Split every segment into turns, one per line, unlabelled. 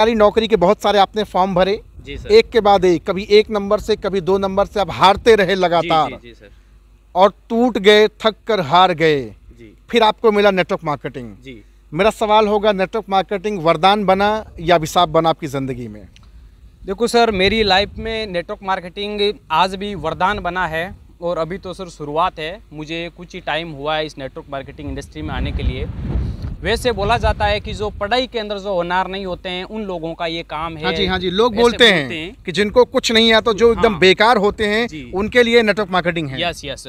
सरकारी नौकरी के बहुत सारे आपने फॉर्म भरे जी सर एक के बाद एक कभी एक नंबर से कभी दो नंबर से आप हारते रहे लगातार जी, जी, जी सर और टूट गए थक कर हार गए जी फिर आपको मिला नेटवर्क मार्केटिंग जी मेरा सवाल होगा नेटवर्क मार्केटिंग वरदान बना या अभिशाप बना आपकी ज़िंदगी में
देखो सर मेरी लाइफ में नेटवर्क मार्केटिंग आज भी वरदान बना है और अभी तो सर शुरुआत है मुझे कुछ ही टाइम हुआ है इस नेटवर्क मार्केटिंग इंडस्ट्री में आने के लिए वैसे बोला जाता है कि जो पढ़ाई के अंदर जो होनार नहीं होते हैं उन लोगों का ये काम हाँ है हाँ जी हाँ जी लोग बोलते हैं, हैं
कि जिनको कुछ नहीं आता तो जो हाँ। एकदम हाँ, बेकार होते हैं उनके लिए नेटवर्क मार्केटिंग है यस
यस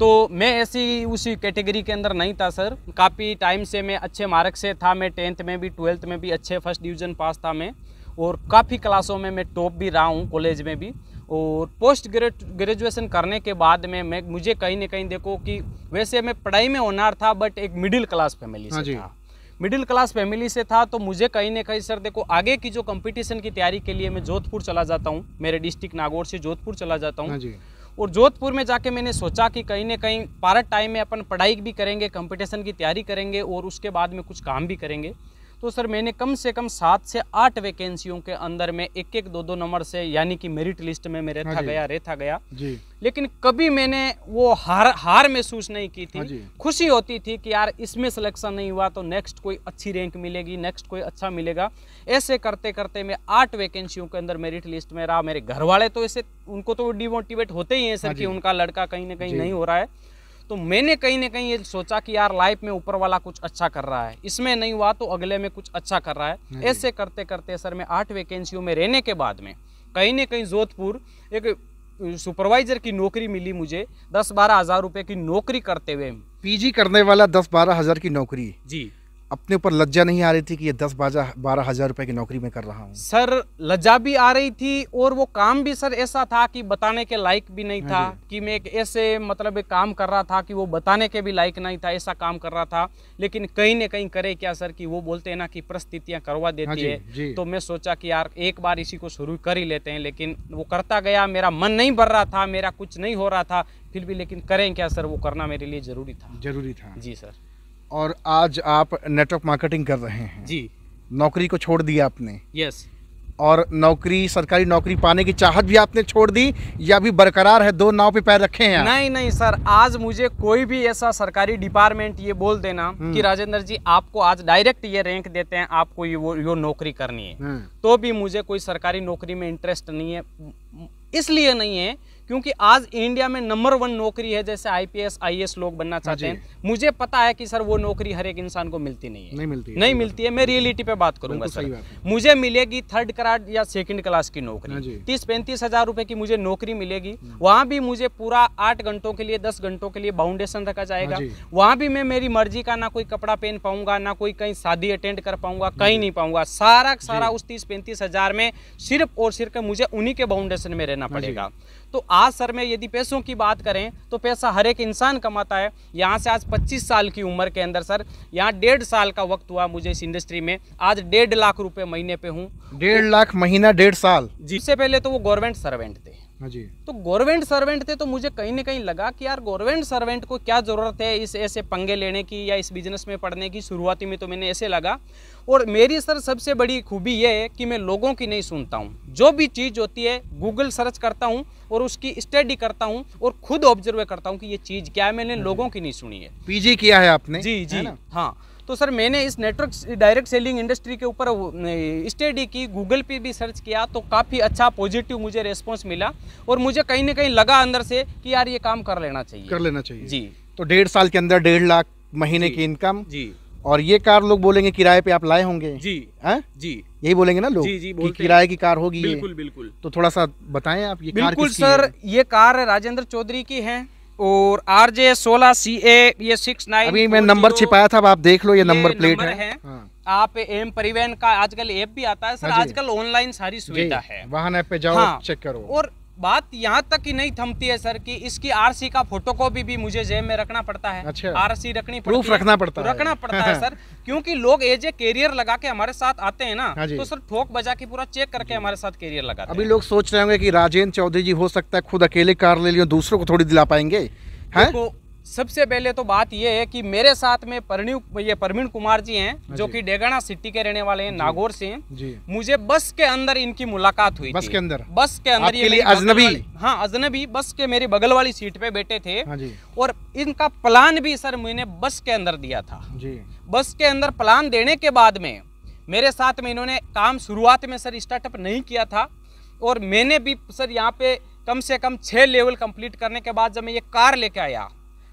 तो मैं ऐसी उसी कैटेगरी के अंदर नहीं था सर काफ़ी टाइम से मैं अच्छे मार्क से था मैं टेंथ में भी ट्वेल्थ में भी अच्छे फर्स्ट डिवीजन पास था मैं और काफ़ी क्लासों में मैं टॉप भी रहा हूँ कॉलेज में भी और पोस्ट ग्रेजुएशन करने के बाद में मैं मुझे कहीं ना कहीं देखो कि वैसे मैं पढ़ाई में ओनार था बट एक मिडिल क्लास फैमिली से हाँ था मिडिल क्लास फैमिली से था तो मुझे कहीं ना कहीं सर देखो आगे की जो कंपटीशन की तैयारी के लिए मैं जोधपुर चला जाता हूँ मेरे डिस्ट्रिक्ट नागौर से जोधपुर चला जाता हूँ हाँ और जोधपुर में जाके मैंने सोचा कि कहीं ना कहीं पार्ट टाइम में अपन पढ़ाई भी करेंगे कंपटीशन की तैयारी करेंगे और उसके बाद में कुछ काम भी करेंगे तो सर मैंने कम से कम सात से आठ वैकेंसियों के अंदर में एक एक दो दो नंबर से यानी कि मेरिट लिस्ट में मैं रहता हाँ गया रहता गया जी लेकिन कभी मैंने वो हार हार महसूस नहीं की थी हाँ खुशी होती थी कि यार इसमें सिलेक्शन नहीं हुआ तो नेक्स्ट कोई अच्छी रैंक मिलेगी नेक्स्ट कोई अच्छा मिलेगा ऐसे करते करते मैं आठ वैकेंसियों के अंदर मेरिट लिस्ट में रहा मेरे घर वाले तो ऐसे उनको तो डिमोटिवेट होते ही हैं सर हाँ कि उनका लड़का कहीं ना कहीं नहीं हो रहा है तो मैंने कहीं ना कहीं ये सोचा कि यार लाइफ में ऊपर वाला कुछ अच्छा कर रहा है इसमें नहीं हुआ तो अगले में कुछ अच्छा कर रहा है हाँ ऐसे करते करते सर मैं आठ वैकेंसियों में रहने के बाद में कहीं ना कहीं जोधपुर एक सुपरवाइजर की नौकरी मिली मुझे दस बारह हज़ार रुपए की नौकरी करते हुए पीजी करने वाला दस
बारह हज़ार की नौकरी जी अपने ऊपर लज्जा नहीं आ रही थी कि ये दस बारह बारह हज़ार रुपए की नौकरी में कर रहा हूँ
सर लज्जा भी आ रही थी और वो काम भी सर ऐसा था कि बताने के लायक भी नहीं था हाँ कि मैं एक ऐसे मतलब एक काम कर रहा था कि वो बताने के भी लायक नहीं था ऐसा काम कर रहा था लेकिन कहीं ना कहीं करे क्या सर कि वो बोलते है ना कि परिस्थितियाँ करवा देती हाँ जी, है जी। तो मैं सोचा कि यार एक बार इसी को शुरू कर ही लेते हैं लेकिन वो करता गया मेरा मन नहीं भर रहा था मेरा कुछ नहीं हो रहा था फिर भी लेकिन करें क्या सर वो करना मेरे लिए ज़रूरी था ज़रूरी था जी सर
और आज आप नेटवर्क मार्केटिंग कर रहे हैं जी नौकरी को छोड़ दिया आपने यस और नौकरी सरकारी नौकरी पाने की चाहत भी आपने छोड़ दी या भी बरकरार है दो नाव पे पैर रखे हैं
नहीं नहीं सर आज मुझे कोई भी ऐसा सरकारी डिपार्टमेंट ये बोल देना हम्म। कि राजेंद्र जी आपको आज डायरेक्ट ये रैंक देते हैं आपको ये वो यो नौकरी करनी है हम्म। तो भी मुझे कोई सरकारी नौकरी में इंटरेस्ट नहीं है इसलिए नहीं है क्योंकि आज इंडिया में नंबर वन नौकरी है जैसे आईपीएस आईएएस लोग बनना हाँ चाहते हैं मुझे पता है कि सर वो नौकरी हर एक इंसान को मिलती नहीं है नहीं मिलती नहीं मिलती है मैं रियलिटी पे बात करूंगा सर मुझे मिलेगी थर्ड क्लास या सेकंड क्लास की नौकरी हाँ तीस पैंतीस हजार रुपए की मुझे नौकरी मिलेगी हाँ वहां भी मुझे पूरा आठ घंटों के लिए दस घंटों के लिए बाउंडेशन रखा जाएगा वहां भी मैं मेरी मर्जी का ना कोई कपड़ा पहन पाऊंगा ना कोई कहीं शादी अटेंड कर पाऊंगा कहीं नहीं पाऊंगा सारा सारा उस तीस पैंतीस हजार में सिर्फ और सिर्फ मुझे उन्हीं के बाउंडेशन में रहना पड़ेगा तो आज सर में यदि पैसों की बात करें तो पैसा हर एक इंसान कमाता है यहाँ से आज 25 साल की उम्र के अंदर सर यहाँ डेढ़ साल का वक्त हुआ मुझे इस इंडस्ट्री में आज डेढ़ लाख रुपए महीने पे हूँ
डेढ़ लाख महीना डेढ़ साल
जिससे पहले तो वो गवर्नमेंट सर्वेंट थे हाँ जी तो गवर्नमेंट सर्वेंट थे तो मुझे कहीं ना कहीं लगा कि यार गवर्नमेंट सर्वेंट को क्या ज़रूरत है इस ऐसे पंगे लेने की या इस बिजनेस में पढ़ने की शुरुआती में तो मैंने ऐसे लगा और मेरी सर सबसे बड़ी खूबी यह है कि मैं लोगों की नहीं सुनता हूँ जो भी चीज़ होती है गूगल सर्च करता हूँ और उसकी स्टडी करता हूँ और खुद ऑब्जर्व करता हूँ कि ये चीज़ क्या है मैंने लोगों की नहीं सुनी है पीजी किया है आपने जी जी हाँ तो सर मैंने इस नेटवर्क डायरेक्ट सेलिंग इंडस्ट्री के ऊपर स्टडी की गूगल पे भी सर्च किया तो काफ़ी अच्छा पॉजिटिव मुझे रेस्पॉन्स मिला और मुझे कहीं ना कहीं लगा अंदर से कि यार ये काम कर लेना चाहिए कर
लेना चाहिए जी तो डेढ़ साल के अंदर डेढ़ लाख महीने की इनकम जी और ये कार लोग बोलेंगे किराए पे आप लाए होंगे जी है जी यही बोलेंगे ना लोग जी जी कि किराए की कार होगी बिल्कुल बिल्कुल तो थोड़ा सा बताएं आप ये बिल्कुल कार सर
ये कार राजेंद्र चौधरी की है और आर जे सोलह सी ए ये सिक्स नाइन अभी मैं नंबर
छिपाया था आप देख लो ये, ये नंबर प्लेट नंबर है,
है। हाँ। आप एम परिवहन का आजकल ऐप भी आता है सर हाँ आजकल ऑनलाइन सारी सुविधा है वाहन ऐप पे जाओ हाँ। चेक करो और बात यहाँ तक ही नहीं थमती है सर कि इसकी आरसी का फोटो को भी, भी मुझे जेब में रखना पड़ता है अच्छा। आरसी रखनी प्रूफ रखना पड़ता है रखना पड़ता है हाँ। सर क्योंकि लोग एज ए कैरियर लगा के हमारे साथ आते हैं ना हाँ तो सर ठोक बजा के पूरा चेक करके हमारे साथ कैरियर लगाते
अभी लोग सोच रहे होंगे की राजेंद्र चौधरी जी हो सकता है खुद अकेले कार ले लियो दूसरों को थोड़ी दिला पाएंगे
है? सबसे पहले तो बात यह है कि मेरे साथ में परणी ये परवीन कुमार जी हैं हाँ जो कि डेगाना सिटी के रहने वाले हैं नागौर से हैं मुझे बस के अंदर इनकी मुलाकात हुई बस के अंदर बस के अंदर ये अजनबी हाँ अजनबी बस के मेरी बगल वाली सीट पे बैठे थे हाँ और इनका प्लान भी सर मैंने बस के अंदर दिया था बस के अंदर प्लान देने के बाद में मेरे साथ में इन्होंने काम शुरुआत में सर स्टार्टअप नहीं किया था और मैंने भी सर यहाँ पे कम से कम छः लेवल कंप्लीट करने के बाद जब मैं ये कार लेके आया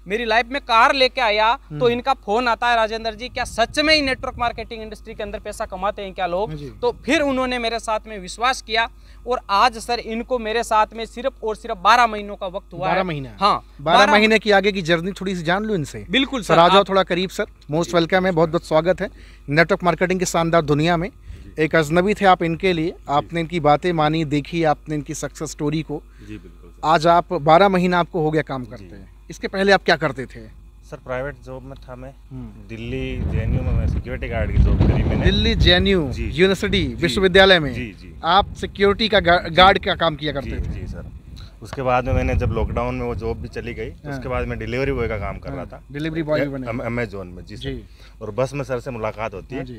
मेरी लाइफ में कार लेके आया तो हम्म। इनका फोन आता है राजेंद्र जी क्या सच में ही नेटवर्क मार्केटिंग इंडस्ट्री के अंदर पैसा कमाते हैं क्या लोग तो फिर उन्होंने मेरे साथ में विश्वास किया और आज सर इनको मेरे साथ में सिर्फ और सिर्फ बारह महीनों का वक्त हुआ बारह महीना हाँ बारह महीने
की आगे की जर्नी थोड़ी सी जान लू इनसे बिल्कुल सर आ जाओ थोड़ा करीब सर मोस्ट वेलकम है बहुत बहुत स्वागत है नेटवर्क मार्केटिंग की शानदार दुनिया में एक अजनबी थे आप इनके लिए आपने इनकी बातें मानी देखी आपने इनकी सक्सेस स्टोरी को आज आप बारह महीना आपको हो गया काम करते हैं इसके पहले आप क्या करते थे सर प्राइवेट जॉब में था मैं हम्म। दिल्ली यू में मैं सिक्योरिटी गार्ड की जॉब करी मैंने दिल्ली जेएनयू यूनिवर्सिटी विश्वविद्यालय में जी जी आप सिक्योरिटी का गार्ड का काम किया करते जी, थे जी सर उसके बाद में मैंने जब लॉकडाउन में वो जॉब भी चली गई तो हाँ। उसके बाद मैं डिलीवरी बॉय का काम कर रहा हाँ। था डिलीवरी बॉय अमेजोन में जी, सर और बस में सर से मुलाकात होती है हाँ,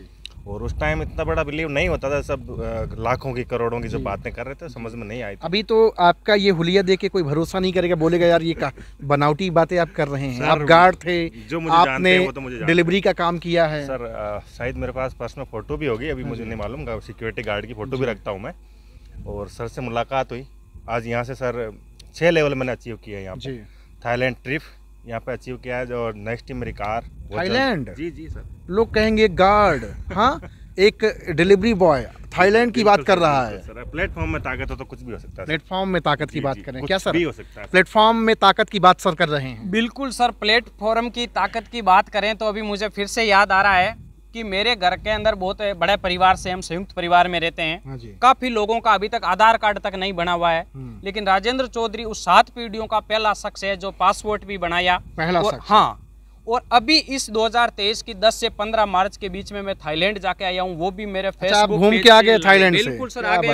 और उस टाइम इतना बड़ा बिलीव नहीं होता था सब लाखों की करोड़ों की जो बातें कर रहे थे समझ में नहीं आई अभी तो आपका ये हुलिया दे के कोई भरोसा नहीं करेगा बोलेगा यार ये बनावटी बातें आप कर रहे हैं आप गार्ड थे जो मुझे आपने वो तो मुझे डिलीवरी का काम किया है सर शायद मेरे पास पर्सनल फोटो भी होगी अभी मुझे हाँ नहीं मालूम सिक्योरिटी गार्ड की फोटो भी रखता हूँ मैं और सर से मुलाकात हुई आज यहाँ से सर छः लेवल मैंने अचीव किया है यहाँ थाईलैंड ट्रिप यहाँ पे अचीव किया है और नेक्स्ट मेरी कार थाईलैंड जी जी सर लोग कहेंगे गार्ड हाँ एक डिलीवरी बॉय थाईलैंड की बात कर रहा है प्लेटफॉर्म में ताकत हो तो कुछ भी हो सकता है प्लेटफॉर्म में ताकत की बात करें क्या सर भी हो सकता है प्लेटफॉर्म में ताकत की बात सर कर रहे हैं
बिल्कुल सर प्लेटफॉर्म की ताकत की बात करें तो अभी मुझे फिर से याद आ रहा है कि मेरे घर के अंदर बहुत बड़े परिवार से हम संयुक्त परिवार में रहते हैं हाँ काफी लोगों का अभी तक आधार कार्ड तक नहीं बना हुआ है हम्म। लेकिन राजेंद्र चौधरी उस सात पीढ़ियों का पहला शख्स है जो पासपोर्ट भी बनाया पहला और, हाँ और अभी इस 2023 की 10 से 15 मार्च के बीच में मैं थाईलैंड जाके आया हूँ वो भी मेरे फेसबुक अच्छा, बिल्कुल सर आगे